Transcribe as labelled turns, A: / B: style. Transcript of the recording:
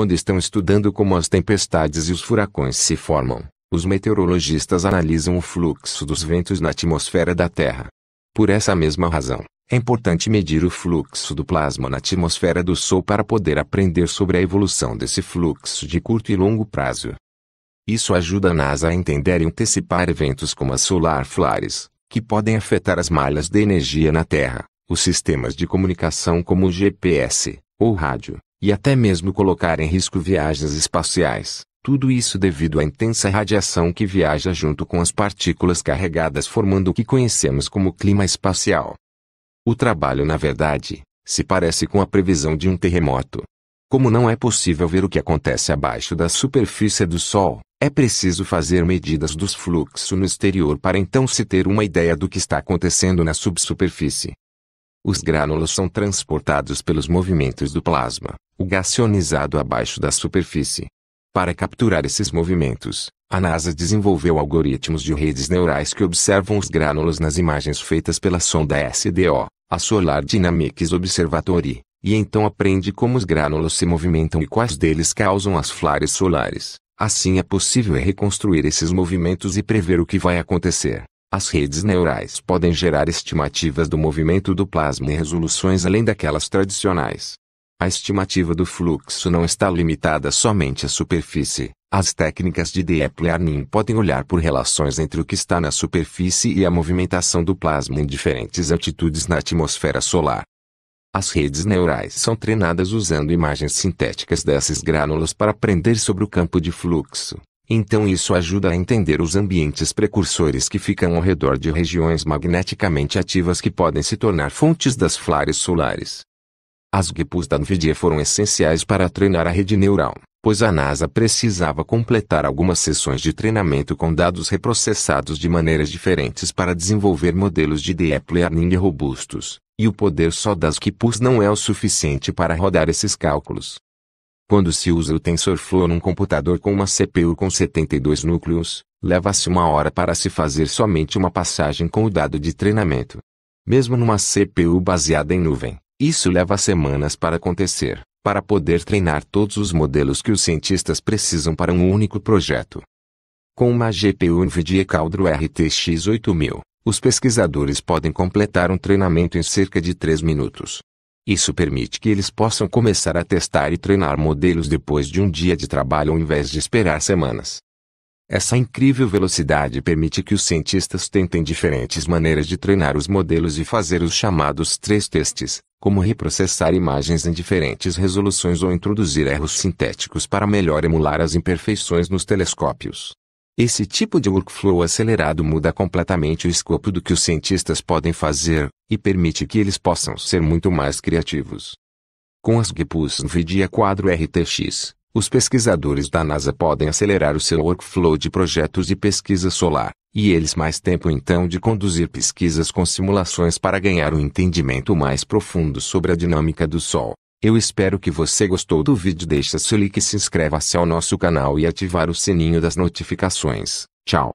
A: Quando estão estudando como as tempestades e os furacões se formam, os meteorologistas analisam o fluxo dos ventos na atmosfera da Terra. Por essa mesma razão, é importante medir o fluxo do plasma na atmosfera do Sol para poder aprender sobre a evolução desse fluxo de curto e longo prazo. Isso ajuda a NASA a entender e antecipar eventos como as solar flares, que podem afetar as malhas de energia na Terra, os sistemas de comunicação como o GPS, ou rádio, e até mesmo colocar em risco viagens espaciais. Tudo isso devido à intensa radiação que viaja junto com as partículas carregadas formando o que conhecemos como clima espacial. O trabalho, na verdade, se parece com a previsão de um terremoto. Como não é possível ver o que acontece abaixo da superfície do Sol, é preciso fazer medidas dos fluxos no exterior para então se ter uma ideia do que está acontecendo na subsuperfície. Os grânulos são transportados pelos movimentos do plasma, o gás ionizado abaixo da superfície. Para capturar esses movimentos, a NASA desenvolveu algoritmos de redes neurais que observam os grânulos nas imagens feitas pela sonda SDO, a Solar Dynamics Observatory, e então aprende como os grânulos se movimentam e quais deles causam as flares solares. Assim é possível reconstruir esses movimentos e prever o que vai acontecer. As redes neurais podem gerar estimativas do movimento do plasma e resoluções além daquelas tradicionais. A estimativa do fluxo não está limitada somente à superfície. As técnicas de Deep-Learning podem olhar por relações entre o que está na superfície e a movimentação do plasma em diferentes altitudes na atmosfera solar. As redes neurais são treinadas usando imagens sintéticas desses grânulas para aprender sobre o campo de fluxo. Então isso ajuda a entender os ambientes precursores que ficam ao redor de regiões magneticamente ativas que podem se tornar fontes das flares solares. As GPUs da NVIDIA foram essenciais para treinar a rede neural, pois a NASA precisava completar algumas sessões de treinamento com dados reprocessados de maneiras diferentes para desenvolver modelos de deep learning robustos, e o poder só das GPUs não é o suficiente para rodar esses cálculos. Quando se usa o TensorFlow num computador com uma CPU com 72 núcleos, leva-se uma hora para se fazer somente uma passagem com o dado de treinamento. Mesmo numa CPU baseada em nuvem, isso leva semanas para acontecer, para poder treinar todos os modelos que os cientistas precisam para um único projeto. Com uma GPU NVIDIA Caldro RTX 8000, os pesquisadores podem completar um treinamento em cerca de 3 minutos. Isso permite que eles possam começar a testar e treinar modelos depois de um dia de trabalho ao invés de esperar semanas. Essa incrível velocidade permite que os cientistas tentem diferentes maneiras de treinar os modelos e fazer os chamados três testes, como reprocessar imagens em diferentes resoluções ou introduzir erros sintéticos para melhor emular as imperfeições nos telescópios. Esse tipo de workflow acelerado muda completamente o escopo do que os cientistas podem fazer, e permite que eles possam ser muito mais criativos. Com as GPUs NVIDIA Quadro RTX, os pesquisadores da NASA podem acelerar o seu workflow de projetos de pesquisa solar, e eles mais tempo então de conduzir pesquisas com simulações para ganhar um entendimento mais profundo sobre a dinâmica do Sol. Eu espero que você gostou do vídeo. Deixa seu like, se inscreva-se ao nosso canal e ativar o sininho das notificações. Tchau.